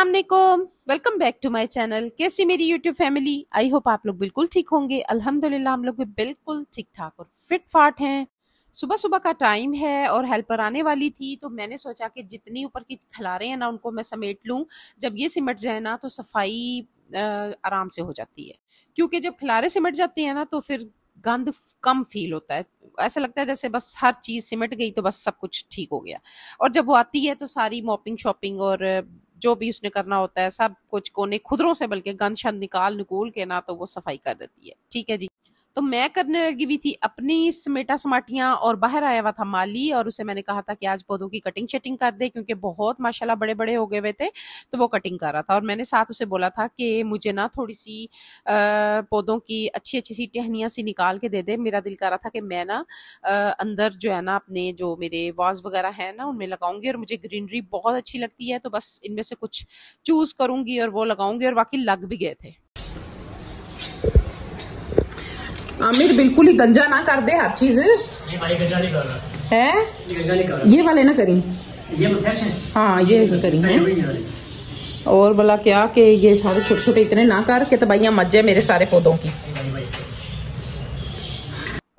Aslam welcome back to my channel कैसी मेरी YouTube family I hope आप लोग बिल्कुल ठीक होंगे अल्हम्दुलिल्लाह हम लोग भी बिल्कुल ठीक ठाक और फिट फाट हैं सुबह सुबह का टाइम है और हेल्पर आने वाली थी तो मैंने सोचा कि जितनी ऊपर की खिलारे हैं ना उनको मैं समेट लूँ जब ये सिमट जाए ना तो सफाई आराम से हो जाती है क्योंकि जब खिलारे सिमट जाते हैं ना तो फिर गंद कम फील होता है ऐसा लगता है जैसे बस हर चीज़ सिमट गई तो बस सब कुछ ठीक हो गया और जब वो आती है तो सारी मॉपिंग शॉपिंग और जो भी उसने करना होता है सब कुछ कोने खुदरों से बल्कि गंद शंद निकाल निकोल के ना तो वो सफाई कर देती है ठीक है जी तो मैं करने लगी हुई थी अपनी समेटा समाटियां और बाहर आया हुआ था माली और उसे मैंने कहा था कि आज पौधों की कटिंग शटिंग कर दे क्योंकि बहुत माशाला बड़े बड़े हो गए हुए थे तो वो कटिंग कर रहा था और मैंने साथ उसे बोला था कि मुझे ना थोड़ी सी पौधों की अच्छी अच्छी सी टहनिया सी निकाल के दे दे मेरा दिल कर रहा था कि मैं ना अंदर जो है ना अपने जो मेरे वॉज वगैरह है ना उनमें लगाऊंगी और मुझे ग्रीनरी बहुत अच्छी लगती है तो बस इनमें से कुछ चूज़ करूंगी और वो लगाऊंगी और बाकी लग भी गए थे आमिर बिल्कुल ही गंजा ना कर दे हर चीज है ये वाले ना करी तो हाँ ये, करी है और भला क्या कि ये सारे छोटे छोटे इतने ना कर के तबाहियाँ मत जाए मेरे सारे पौधों की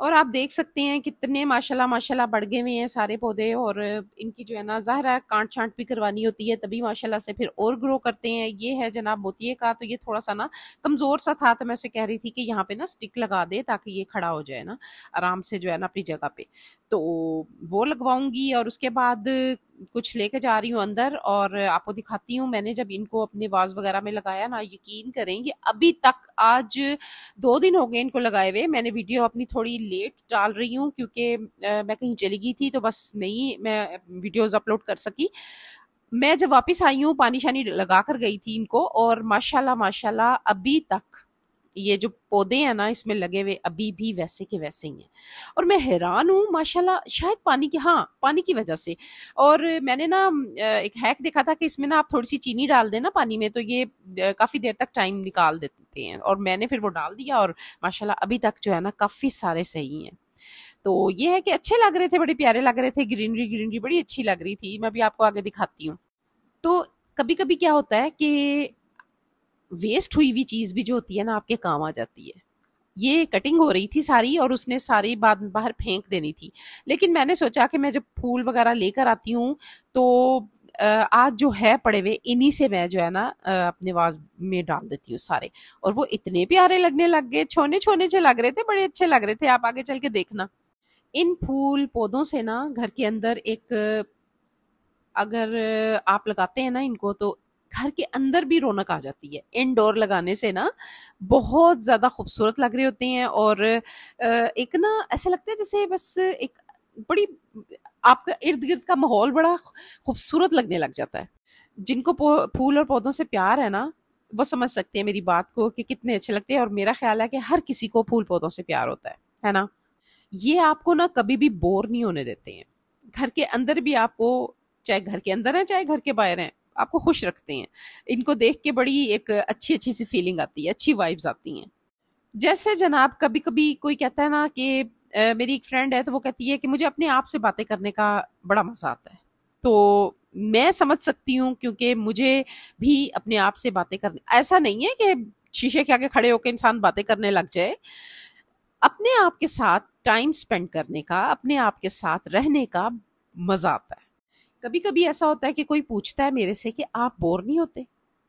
और आप देख सकते हैं कितने माशाल्लाह माशाल्लाह बढ़ गए हुए हैं सारे पौधे और इनकी जो है ना ज़ाहिर है काट छांट भी करवानी होती है तभी माशाल्लाह से फिर और ग्रो करते हैं ये है जनाब मोतिये का तो ये थोड़ा सा ना कमज़ोर सा था तो मैं उसे कह रही थी कि यहाँ पे ना स्टिक लगा दे ताकि ये खड़ा हो जाए ना आराम से जो है ना अपनी जगह पे तो वो लगवाऊंगी और उसके बाद कुछ लेके जा रही हूँ अंदर और आपको दिखाती हूँ मैंने जब इनको अपने वाज वगैरह में लगाया ना यकीन करें ये अभी तक आज दो दिन हो गए इनको लगाए हुए मैंने वीडियो अपनी थोड़ी लेट डाल रही हूँ क्योंकि मैं कहीं चली गई थी तो बस नहीं मैं वीडियोज अपलोड कर सकी मैं जब वापस आई हूँ पानी शानी लगा कर गई थी इनको और माशाल्लाह माशाल्लाह अभी तक ये जो पौधे हैं ना इसमें लगे हुए अभी भी वैसे के वैसे ही हैं और मैं हैरान हूँ माशाल्लाह शायद पानी की हाँ पानी की वजह से और मैंने ना एक हैक देखा था कि इसमें ना आप थोड़ी सी चीनी डाल देना पानी में तो ये काफ़ी देर तक टाइम निकाल देते हैं और मैंने फिर वो डाल दिया और माशाला अभी तक जो है ना काफ़ी सारे सही हैं तो ये है कि अच्छे लग रहे थे बड़े प्यारे लग रहे थे ग्रीनरी ग्रीनरी बड़ी अच्छी लग रही थी मैं भी आपको आगे दिखाती हूँ तो कभी कभी क्या होता है कि वेस्ट हुई हुई चीज भी जो होती है ना आपके काम आ जाती है ये कटिंग हो रही थी सारी और उसने सारी बात बाहर फेंक देनी थी लेकिन मैंने सोचा कि मैं जब फूल वगैरह लेकर आती हूँ तो आज जो है पड़े हुए इन्हीं से मैं जो है ना अपने वाज में डाल देती हूँ सारे और वो इतने प्यारे लगने लग गए छोने छोने से लग रहे थे बड़े अच्छे लग रहे थे आप आगे चल के देखना इन फूल पौधों से ना घर के अंदर एक अगर आप लगाते हैं ना इनको तो घर के अंदर भी रौनक आ जाती है इनडोर लगाने से ना बहुत ज़्यादा खूबसूरत लग रहे होते हैं और एक ना ऐसा लगता है जैसे बस एक बड़ी आपका इर्द गिर्द का माहौल बड़ा खूबसूरत लगने लग जाता है जिनको फूल और पौधों से प्यार है ना वो समझ सकते हैं मेरी बात को कि कितने अच्छे लगते हैं और मेरा ख्याल है कि हर किसी को फूल पौधों से प्यार होता है है ना ये आपको ना कभी भी बोर नहीं होने देते हैं घर के अंदर भी आपको चाहे घर के अंदर है चाहे घर के बाहर हैं आपको खुश रखते हैं इनको देख के बड़ी एक अच्छी अच्छी सी फीलिंग आती है अच्छी वाइब्स आती हैं जैसे जनाब कभी कभी कोई कहता है ना कि मेरी एक फ्रेंड है तो वो कहती है कि मुझे अपने आप से बातें करने का बड़ा मज़ा आता है तो मैं समझ सकती हूँ क्योंकि मुझे भी अपने आप से बातें करने ऐसा नहीं है कि शीशे के आगे खड़े होकर इंसान बातें करने लग जाए अपने आप के साथ टाइम स्पेंड करने का अपने आप के साथ रहने का मज़ा आता है कभी कभी ऐसा होता है कि कोई पूछता है मेरे से कि आप बोर नहीं होते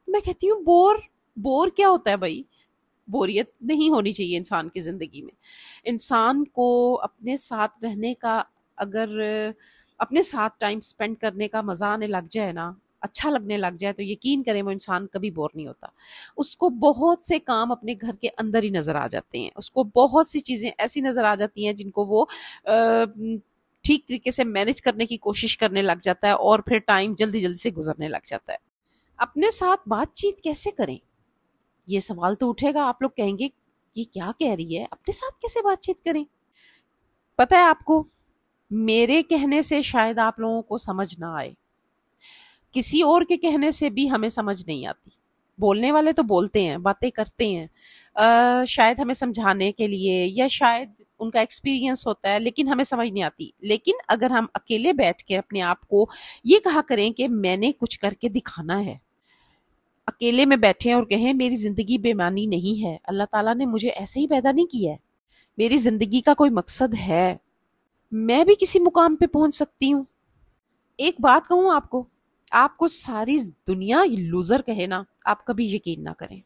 तो मैं कहती हूँ बोर बोर क्या होता है भाई बोरियत नहीं होनी चाहिए इंसान की ज़िंदगी में इंसान को अपने साथ रहने का अगर अपने साथ टाइम स्पेंड करने का मज़ा आने लग जाए ना अच्छा लगने लग जाए तो यकीन करें वो इंसान कभी बोर नहीं होता उसको बहुत से काम अपने घर के अंदर ही नज़र आ जाते हैं उसको बहुत सी चीज़ें ऐसी नज़र आ जाती हैं जिनको वो आ, ठीक तरीके से मैनेज करने की कोशिश करने लग जाता है और फिर टाइम जल्दी जल्दी से गुजरने लग जाता है अपने साथ बातचीत कैसे करें ये सवाल तो उठेगा आप लोग कहेंगे ये क्या कह रही है अपने साथ कैसे बातचीत करें पता है आपको मेरे कहने से शायद आप लोगों को समझ ना आए किसी और के कहने से भी हमें समझ नहीं आती बोलने वाले तो बोलते हैं बातें करते हैं आ, शायद हमें समझाने के लिए या शायद उनका एक्सपीरियंस होता है लेकिन हमें समझ नहीं आती लेकिन अगर हम अकेले बैठ के अपने आप को ये कहा करें कि मैंने कुछ करके दिखाना है अकेले में बैठे और कहें मेरी ज़िंदगी बेमानी नहीं है अल्लाह ताला ने मुझे ऐसे ही पैदा नहीं किया है मेरी ज़िंदगी का कोई मकसद है मैं भी किसी मुकाम पे पहुंच सकती हूँ एक बात कहूँ आपको आपको सारी दुनिया लूज़र कहे ना आप कभी यकीन ना करें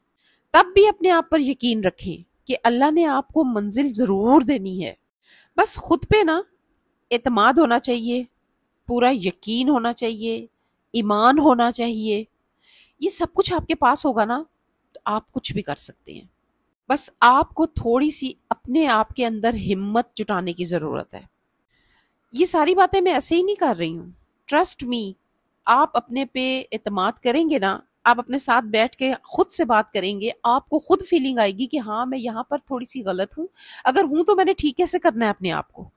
तब भी अपने आप पर यकीन रखें कि अल्लाह ने आपको मंजिल ज़रूर देनी है बस खुद पे ना एतमाद होना चाहिए पूरा यकीन होना चाहिए ईमान होना चाहिए ये सब कुछ आपके पास होगा ना तो आप कुछ भी कर सकते हैं बस आपको थोड़ी सी अपने आप के अंदर हिम्मत जुटाने की ज़रूरत है ये सारी बातें मैं ऐसे ही नहीं कर रही हूँ ट्रस्ट मी आप अपने पे एतमाद करेंगे ना आप अपने साथ बैठ के खुद से बात करेंगे आपको खुद फीलिंग आएगी कि हाँ मैं यहाँ पर थोड़ी सी गलत हूँ अगर हूँ तो मैंने ठीक कैसे करना है अपने आप को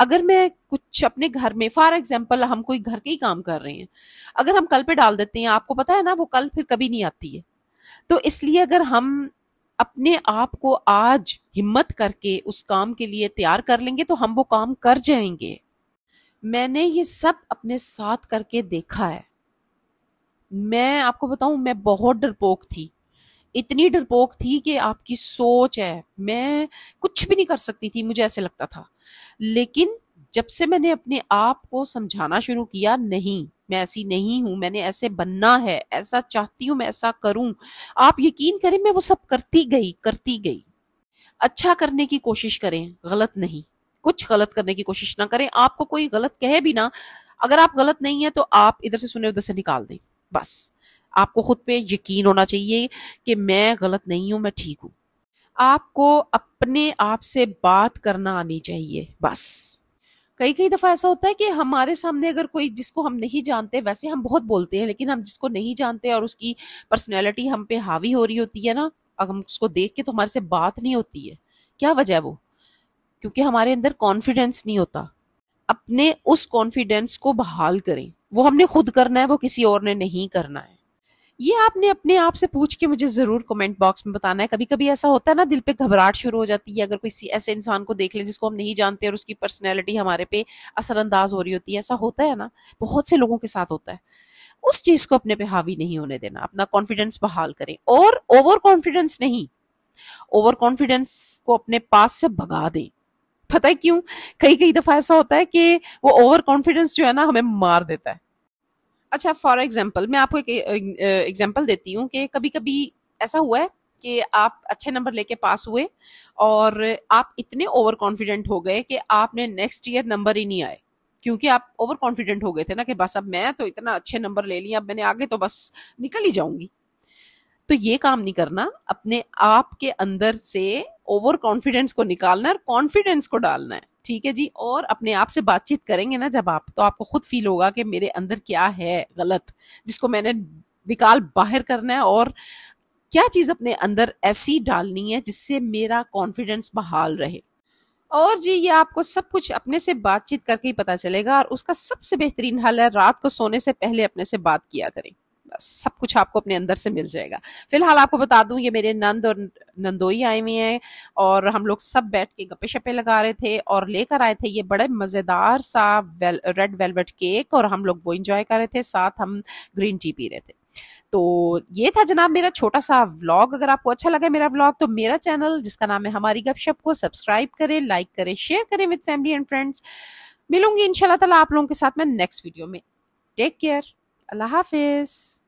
अगर मैं कुछ अपने घर में फॉर एग्जाम्पल हम कोई घर के ही काम कर रहे हैं अगर हम कल पे डाल देते हैं आपको पता है ना वो कल फिर कभी नहीं आती है तो इसलिए अगर हम अपने आप को आज हिम्मत करके उस काम के लिए तैयार कर लेंगे तो हम वो काम कर जाएंगे मैंने ये सब अपने साथ करके देखा है मैं आपको बताऊं मैं बहुत डरपोक थी इतनी डरपोक थी कि आपकी सोच है मैं कुछ भी नहीं कर सकती थी मुझे ऐसे लगता था लेकिन जब से मैंने अपने आप को समझाना शुरू किया नहीं मैं ऐसी नहीं हूं मैंने ऐसे बनना है ऐसा चाहती हूं मैं ऐसा करूं आप यकीन करें मैं वो सब करती गई करती गई अच्छा करने की कोशिश करें गलत नहीं कुछ गलत करने की कोशिश ना करें आपको कोई गलत कहे भी ना अगर आप गलत नहीं है तो आप इधर से सुने उधर से निकाल दें बस आपको खुद पे यकीन होना चाहिए कि मैं गलत नहीं हूं मैं ठीक हूं आपको अपने आप से बात करना आनी चाहिए बस कई कई दफ़ा ऐसा होता है कि हमारे सामने अगर कोई जिसको हम नहीं जानते वैसे हम बहुत बोलते हैं लेकिन हम जिसको नहीं जानते और उसकी पर्सनैलिटी हम पे हावी हो रही होती है ना अगर हम उसको देख के तो हमारे से बात नहीं होती है क्या वजह है वो क्योंकि हमारे अंदर कॉन्फिडेंस नहीं होता अपने उस कॉन्फिडेंस को बहाल करें वो हमने खुद करना है वो किसी और ने नहीं करना है ये आपने अपने आप से पूछ के मुझे जरूर कमेंट बॉक्स में बताना है कभी कभी ऐसा होता है ना दिल पे घबराहट शुरू हो जाती है अगर कोई ऐसे इंसान को देख ले जिसको हम नहीं जानते और उसकी पर्सनैलिटी हमारे पे असरअंदाज हो रही होती है ऐसा होता है ना बहुत से लोगों के साथ होता है उस चीज को अपने पे हावी नहीं होने देना अपना कॉन्फिडेंस बहाल करें और ओवर कॉन्फिडेंस नहीं ओवर कॉन्फिडेंस को अपने पास से भगा दें पता है क्यों कई कई दफा ऐसा होता है कि वो ओवर कॉन्फिडेंस जो है ना हमें मार देता है अच्छा फॉर एग्जाम्पल मैं आपको एक एग्जाम्पल देती हूँ कि कभी कभी ऐसा हुआ है कि आप अच्छे नंबर लेके पास हुए और आप इतने ओवर कॉन्फिडेंट हो गए कि आपने नेक्स्ट ईयर नंबर ही नहीं आए क्योंकि आप ओवर कॉन्फिडेंट हो गए थे ना कि बस अब मैं तो इतना अच्छे नंबर ले लिया अब मैंने आगे तो बस निकल ही जाऊंगी तो ये काम नहीं करना अपने आप के अंदर से ओवर कॉन्फिडेंस को निकालना है और कॉन्फिडेंस को डालना है ठीक है जी और अपने आप से बातचीत करेंगे ना जब आप तो आपको खुद फील होगा कि मेरे अंदर क्या है गलत जिसको मैंने निकाल बाहर करना है और क्या चीज़ अपने अंदर ऐसी डालनी है जिससे मेरा कॉन्फिडेंस बहाल रहे और जी ये आपको सब कुछ अपने से बातचीत करके ही पता चलेगा और उसका सबसे बेहतरीन हल है रात को सोने से पहले अपने से बात किया करें सब कुछ आपको अपने अंदर से मिल जाएगा फिलहाल आपको बता दूं ये मेरे नंद और नंदोई आए हुए हैं और हम लोग सब बैठ के गप्पे शप्पे लगा रहे थे और लेकर आए थे ये बड़े मज़ेदार सा वेल, रेड वेलवेट केक और हम लोग वो इंजॉय कर रहे थे साथ हम ग्रीन टी पी रहे थे तो ये था जनाब मेरा छोटा सा व्लॉग अगर आपको अच्छा लगा मेरा व्लॉग तो मेरा चैनल जिसका नाम है हमारी गपशप को सब्सक्राइब करें लाइक करें शेयर करें विद फैमिली एंड फ्रेंड्स मिलूंगी इंशाल्लाह ताला आप लोगों के साथ मैं नेक्स्ट वीडियो में टेक केयर Allah Hafiz.